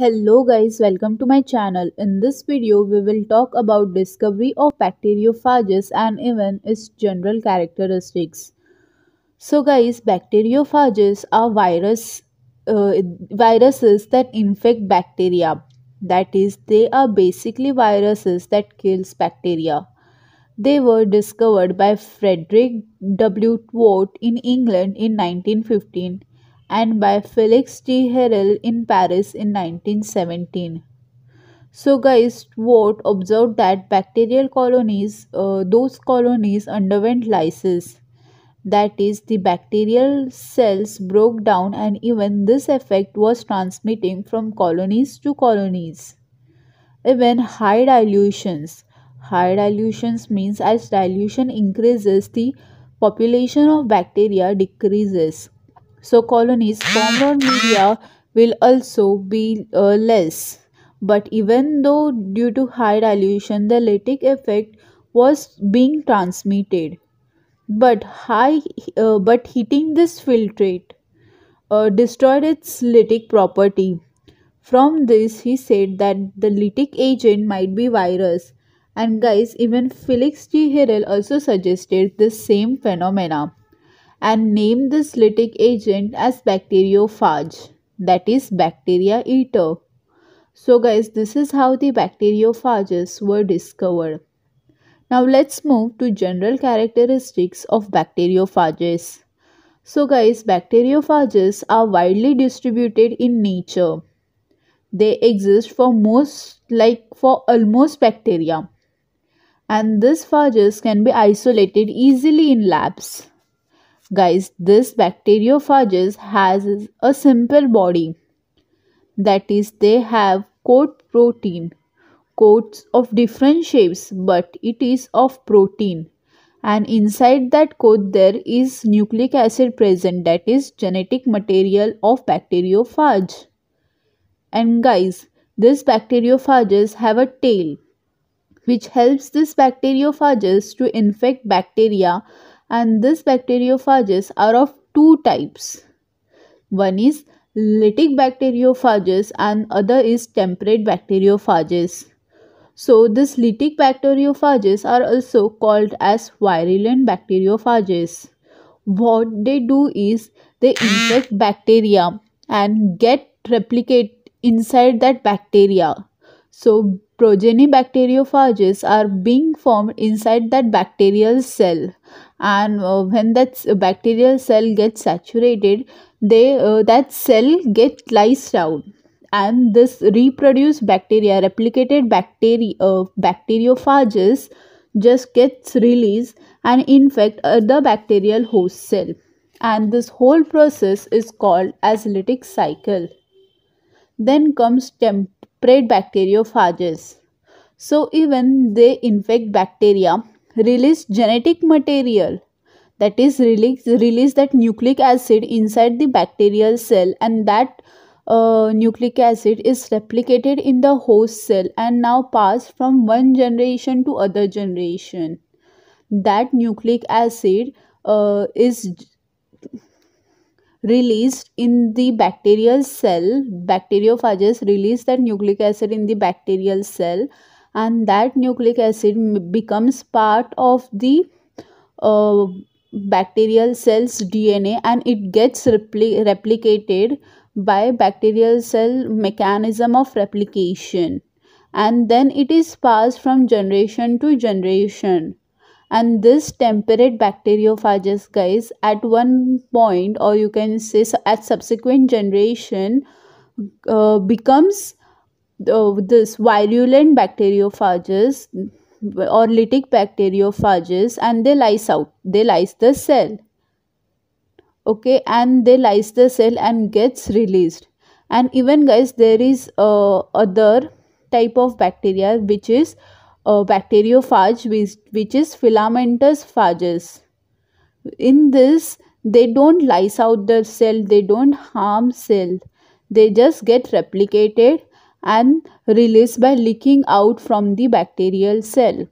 Hello guys, welcome to my channel. In this video, we will talk about discovery of bacteriophages and even its general characteristics. So guys, bacteriophages are virus, uh, viruses that infect bacteria. That is, they are basically viruses that kills bacteria. They were discovered by Frederick W. Watt in England in 1915 and by Felix T. Harel in Paris in 1917. So, guys, what observed that bacterial colonies, uh, those colonies underwent lysis. That is, the bacterial cells broke down, and even this effect was transmitting from colonies to colonies. Even high dilutions. High dilutions means as dilution increases, the population of bacteria decreases so colonies formed on media will also be uh, less. But even though due to high dilution, the lytic effect was being transmitted. But high, uh, but heating this filtrate uh, destroyed its lytic property. From this, he said that the lytic agent might be virus. And guys, even Felix G. Hillel also suggested the same phenomena and named this lytic agent as bacteriophage that is bacteria eater. So guys this is how the bacteriophages were discovered. Now let's move to general characteristics of bacteriophages. So guys bacteriophages are widely distributed in nature. They exist for most like for almost bacteria and these phages can be isolated easily in labs. Guys, this bacteriophages has a simple body. That is, they have coat protein, coats of different shapes, but it is of protein. And inside that coat, there is nucleic acid present, that is genetic material of bacteriophage. And guys, these bacteriophages have a tail, which helps these bacteriophages to infect bacteria and these bacteriophages are of two types. One is lytic bacteriophages and other is temperate bacteriophages. So these lytic bacteriophages are also called as virulent bacteriophages. What they do is they infect bacteria and get replicate inside that bacteria. So progeny bacteriophages are being formed inside that bacterial cell and uh, when that bacterial cell gets saturated they uh, that cell get lysed out and this reproduced bacteria replicated bacteria uh, bacteriophages just gets released and infect other bacterial host cell and this whole process is called as lytic cycle then comes temperate bacteriophages so even they infect bacteria release genetic material that is release, release that nucleic acid inside the bacterial cell and that uh, nucleic acid is replicated in the host cell and now passed from one generation to other generation that nucleic acid uh, is released in the bacterial cell bacteriophages release that nucleic acid in the bacterial cell and that nucleic acid becomes part of the uh, bacterial cells dna and it gets repli replicated by bacterial cell mechanism of replication and then it is passed from generation to generation and this temperate bacteriophages guys at one point or you can say at subsequent generation uh, becomes uh, this virulent bacteriophages or lytic bacteriophages and they lyse out they lyse the cell okay and they lyse the cell and gets released and even guys there is uh, other type of bacteria which is uh, bacteriophage which, which is filamentous phages in this they don't lyse out the cell they don't harm cell they just get replicated and released by leaking out from the bacterial cell.